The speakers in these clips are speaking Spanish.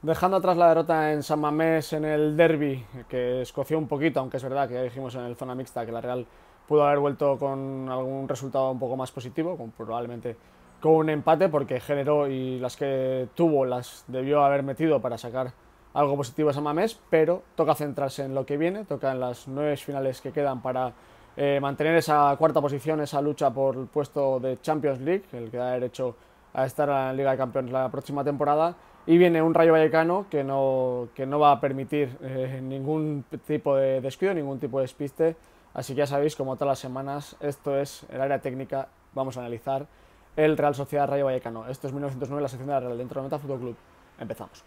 Dejando atrás la derrota en San Mamés en el derby, que escoció un poquito, aunque es verdad que ya dijimos en el zona mixta que la Real pudo haber vuelto con algún resultado un poco más positivo, probablemente con un empate, porque generó y las que tuvo las debió haber metido para sacar algo positivo a San Mamés, pero toca centrarse en lo que viene, toca en las nueve finales que quedan para eh, mantener esa cuarta posición, esa lucha por el puesto de Champions League, el que da derecho a estar en la Liga de Campeones la próxima temporada y viene un Rayo Vallecano que no, que no va a permitir eh, ningún tipo de descuido, ningún tipo de despiste. Así que ya sabéis, como todas las semanas, esto es el área técnica. Vamos a analizar el Real Sociedad Rayo Vallecano. Esto es 1909, la sección de la Real dentro de Meta Fútbol Club. Empezamos.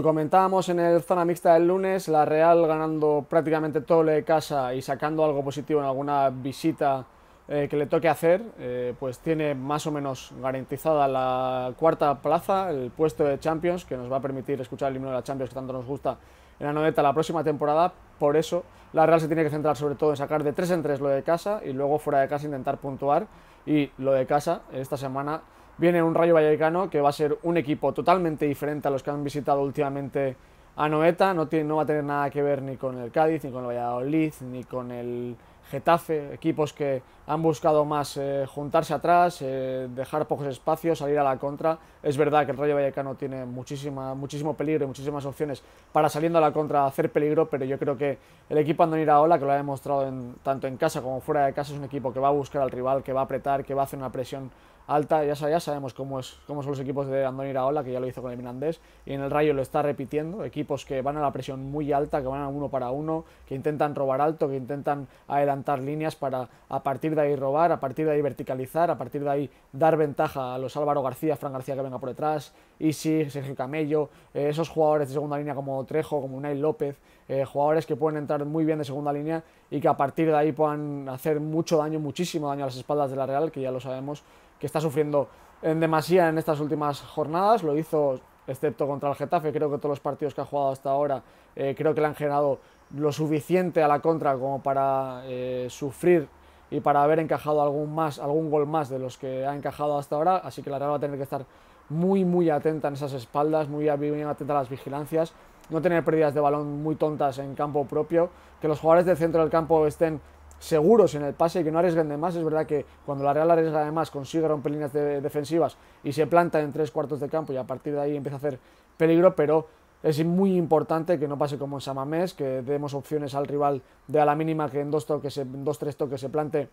Lo comentábamos en el zona mixta del lunes, la Real ganando prácticamente todo lo de casa y sacando algo positivo en alguna visita eh, que le toque hacer, eh, pues tiene más o menos garantizada la cuarta plaza, el puesto de Champions, que nos va a permitir escuchar el himno de la Champions que tanto nos gusta en la noveta la próxima temporada. Por eso, la Real se tiene que centrar sobre todo en sacar de tres en tres lo de casa y luego fuera de casa intentar puntuar. Y lo de casa, esta semana viene un Rayo Vallecano que va a ser un equipo totalmente diferente a los que han visitado últimamente a Noeta, no, va a tener nada que ver ni con el Cádiz, ni con el Valladolid, ni con el Getafe, equipos que han buscado más eh, juntarse atrás, eh, dejar pocos espacios, salir a la contra. Es verdad que el Rayo Vallecano tiene muchísimo peligro y muchísimas opciones para saliendo a la contra hacer peligro, pero yo creo que el equipo Ola, que lo ha demostrado tanto en casa como fuera de casa, es un equipo que va a buscar al rival, que va a apretar, que va a hacer una presión alta, ya, sabemos cómo, es, cómo son los equipos de Andoni Iraola, que ya lo hizo con el Mirandés, y en el Rayo lo está repitiendo, equipos que van a la presión muy alta, que van a uno para uno, que intentan robar alto, que intentan adelantar líneas para a partir de ahí robar, a partir de ahí verticalizar, a partir de ahí dar ventaja a los Álvaro García, Fran García que venga por detrás, Isi, Sergio Camello, eh, esos jugadores de segunda línea como Trejo, como Unai López, eh, jugadores que pueden entrar muy bien de segunda línea y que a partir de ahí puedan hacer mucho daño, muchísimo daño a las espaldas de la Real, que ya lo sabemos, que está sufriendo en demasía en estas últimas jornadas. Lo hizo, excepto contra el Getafe, creo que todos los partidos que ha jugado hasta ahora, eh, creo que le han generado lo suficiente a la contra como para eh, sufrir y para haber encajado algún, más, algún gol más de los que ha encajado hasta ahora. Así que la Real va a tener que estar muy, muy atenta en esas espaldas, muy, muy atenta a las vigilancias, no tener pérdidas de balón muy tontas en campo propio, que los jugadores del centro del campo estén seguros en el pase, y que no arriesguen de más. Es verdad que cuando la Real arriesga de más, consigue romper líneas defensivas y se planta en tres cuartos de campo y a partir de ahí empieza a hacer peligro, pero es muy importante que no pase como en Samamés, que demos opciones al rival de a la mínima que en dos, toques, dos tres toques se plante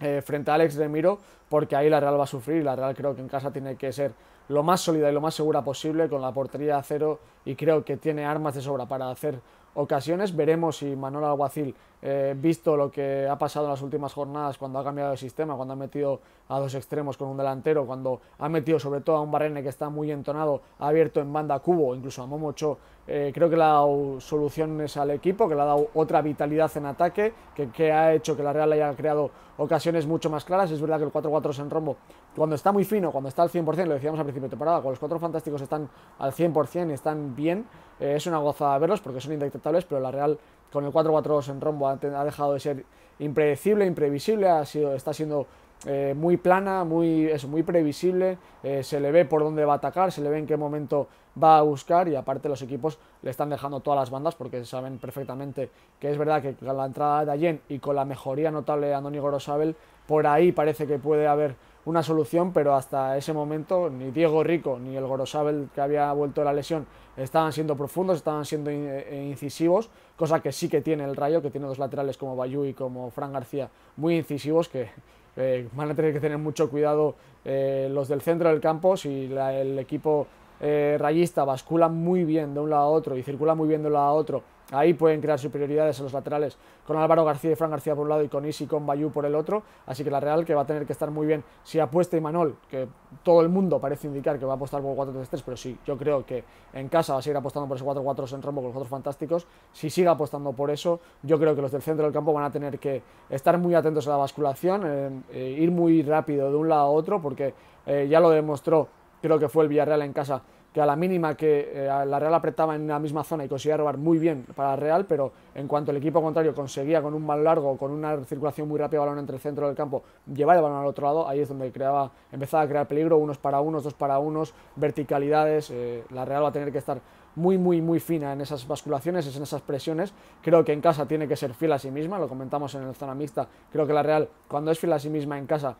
eh, frente a Alex de Miro, porque ahí la Real va a sufrir y la Real creo que en casa tiene que ser lo más sólida y lo más segura posible con la portería a cero y creo que tiene armas de sobra para hacer ocasiones. Veremos si Manuel Alguacil, eh, visto lo que ha pasado en las últimas jornadas, cuando ha cambiado de sistema, cuando ha metido a dos extremos con un delantero, cuando ha metido sobre todo a un Barrene que está muy entonado, ha abierto en banda a Cubo, incluso a Momocho eh, creo que la ha dado soluciones al equipo, que le ha dado otra vitalidad en ataque, que, ha hecho que la Real haya creado ocasiones mucho más claras. Es verdad que el 4-4 en rombo, cuando está muy fino, cuando está al 100%, lo decíamos al principio de temporada, cuando los cuatro fantásticos están al 100% y están bien, eh, es una goza verlos porque son indetectables, pero la Real con el 4 4 en rombo ha, ha, dejado de ser impredecible, imprevisible, ha sido, está siendo eh, muy plana, muy, es muy previsible, eh, se le ve por dónde va a atacar, se le ve en qué momento va a buscar y aparte los equipos le están dejando todas las bandas porque saben perfectamente que es verdad que con la entrada de Allen y con la mejoría notable de Andoni Gorosabel, por ahí parece que puede haber una solución, pero hasta ese momento ni Diego Rico ni el Gorosabel que había vuelto de la lesión estaban siendo profundos, estaban siendo eh, incisivos, cosa que sí que tiene el Rayo, que tiene dos laterales como Bayú y como Fran García muy incisivos, que eh, van a tener que tener mucho cuidado eh, los del centro del campo si el equipo eh, rayista bascula muy bien de un lado a otro y circula muy bien de un lado a otro Ahí pueden crear superioridades en los laterales con Álvaro García y Fran García por un lado y con Isi y con Bayú por el otro. Así que la Real que va a tener que estar muy bien si apuesta Imanol, que todo el mundo parece indicar que va a apostar por el 4-3-3, pero sí, yo creo que en casa va a seguir apostando por ese 4-4 en rombo con los otros fantásticos. Si sigue apostando por eso, yo creo que los del centro del campo van a tener que estar muy atentos a la basculación, eh, eh, ir muy rápido de un lado a otro, porque eh, ya lo demostró, creo que fue el Villarreal en casa que a la mínima que eh, la Real apretaba en la misma zona y conseguía robar muy bien para la Real, pero en cuanto el equipo contrario conseguía con un mal largo, con una circulación muy rápida de balón entre el centro del campo, llevar el balón al otro lado, ahí es donde creaba, empezaba a crear peligro, unos para unos, dos para unos, verticalidades, eh, la Real va a tener que estar muy, muy, muy fina en esas basculaciones, en esas presiones. Creo que en casa tiene que ser fiel a sí misma, lo comentamos en el zona mixta. Creo que la Real, cuando es fiel a sí misma en casa,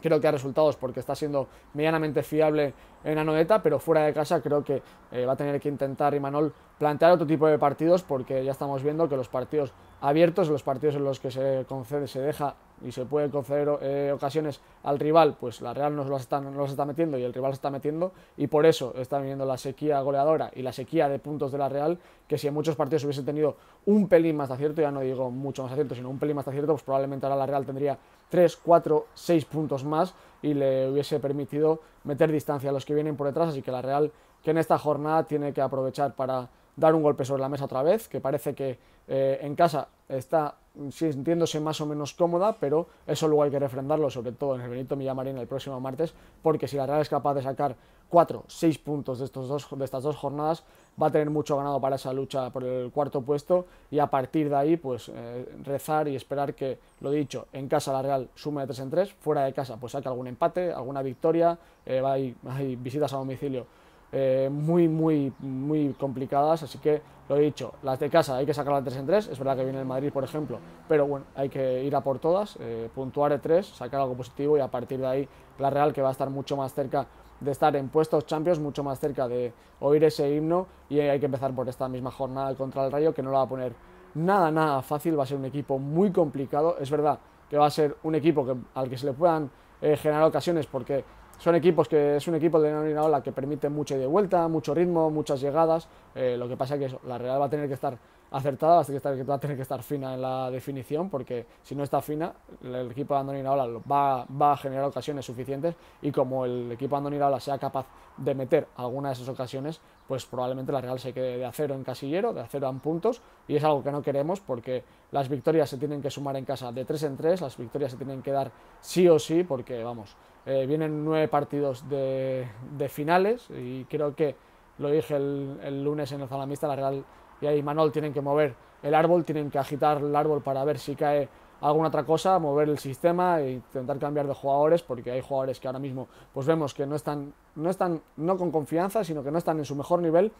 creo que ha resultados porque está siendo medianamente fiable en Anoeta, pero fuera de casa creo que eh, va a tener que intentar Imanol plantear otro tipo de partidos porque ya estamos viendo que los partidos abiertos, los partidos en los que se concede, se deja y se puede conceder eh, ocasiones al rival, pues la Real no los, está, está metiendo y el rival se está metiendo y por eso está viniendo la sequía goleadora y la sequía de puntos de la Real, que si en muchos partidos hubiese tenido un pelín más de acierto, ya no digo mucho más de acierto, sino un pelín más de acierto, pues probablemente ahora la Real tendría 3, 4, 6 puntos más y le hubiese permitido meter distancia a los que vienen por detrás, así que la Real que en esta jornada tiene que aprovechar para dar un golpe sobre la mesa otra vez, que parece que eh, en casa está sintiéndose más o menos cómoda, pero eso luego hay que refrendarlo, sobre todo en el Benito Villamarín el próximo martes, porque si la Real es capaz de sacar 4, 6 puntos de, estos dos, de estas dos jornadas, va a tener mucho ganado para esa lucha por el cuarto puesto y a partir de ahí, pues eh, rezar y esperar que, lo dicho, en casa la Real sume de 3 en 3, fuera de casa pues saque algún empate, alguna victoria, eh, hay visitas a domicilio eh, muy, muy, muy complicadas, así que lo he dicho, las de casa hay que sacarlas 3 en 3, es verdad que viene el Madrid, por ejemplo, pero bueno, hay que ir a por todas, eh, puntuar tres 3, sacar algo positivo y a partir de ahí la Real que va a estar mucho más cerca de estar en puestos Champions, mucho más cerca de oír ese himno y hay que empezar por esta misma jornada contra el Rayo que no la va a poner nada, nada fácil, va a ser un equipo muy complicado, es verdad que va a ser un equipo al que se le puedan eh, generar ocasiones, porque son equipos que es un equipo de una que permite mucho de vuelta, mucho ritmo, muchas llegadas. Eh, lo que pasa es que la Real va a tener que estar acertada, así que, va a tener que estar fina en la definición, porque si no está fina, el equipo de Andoni Iraola va, va, a generar ocasiones suficientes y como el equipo de Andoni Iraola sea capaz de meter alguna de esas ocasiones, pues probablemente la Real se quede de acero en casillero, de acero en puntos, y es algo que no queremos porque las victorias se tienen que sumar en casa de 3 en 3, las victorias se tienen que dar sí o sí, porque vamos, eh, vienen nueve partidos de, finales y creo que lo dije el, lunes en el Zalamista, la Real y ahí Manol tienen que mover el árbol, tienen que agitar el árbol para ver si cae alguna otra cosa, mover el sistema e intentar cambiar de jugadores, porque hay jugadores que ahora mismo pues vemos que no están, no están, no con confianza, sino que no están en su mejor nivel,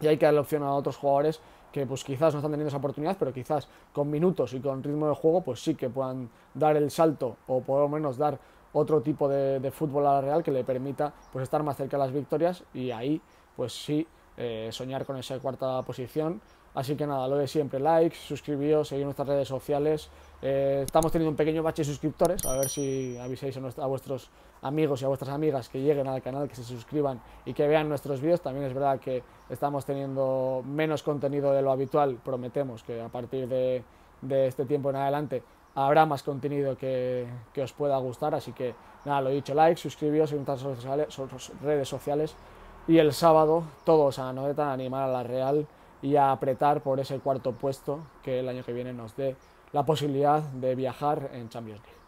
y hay que darle opción a otros jugadores que pues quizás no están teniendo esa oportunidad, pero quizás con minutos y con ritmo de juego, pues sí que puedan dar el salto, o por lo menos dar otro tipo de, fútbol a la Real que le permita pues estar más cerca de las victorias, y ahí, pues sí eh, soñar con esa cuarta posición. Así que nada, lo de siempre, like, suscribíos, seguid nuestras redes sociales. Eh, estamos teniendo un pequeño bache de suscriptores, a ver si avisáis a, vuestros amigos y a vuestras amigas que lleguen al canal, que se suscriban y que vean nuestros vídeos. También es verdad que estamos teniendo menos contenido de lo habitual, prometemos que a partir de, este tiempo en adelante habrá más contenido que, os pueda gustar. Así que nada, lo dicho, like, suscribíos, seguid nuestras redes sociales y el sábado todos a Anoeta, a animar a la Real y a apretar por ese cuarto puesto que el año que viene nos dé la posibilidad de viajar en Champions League.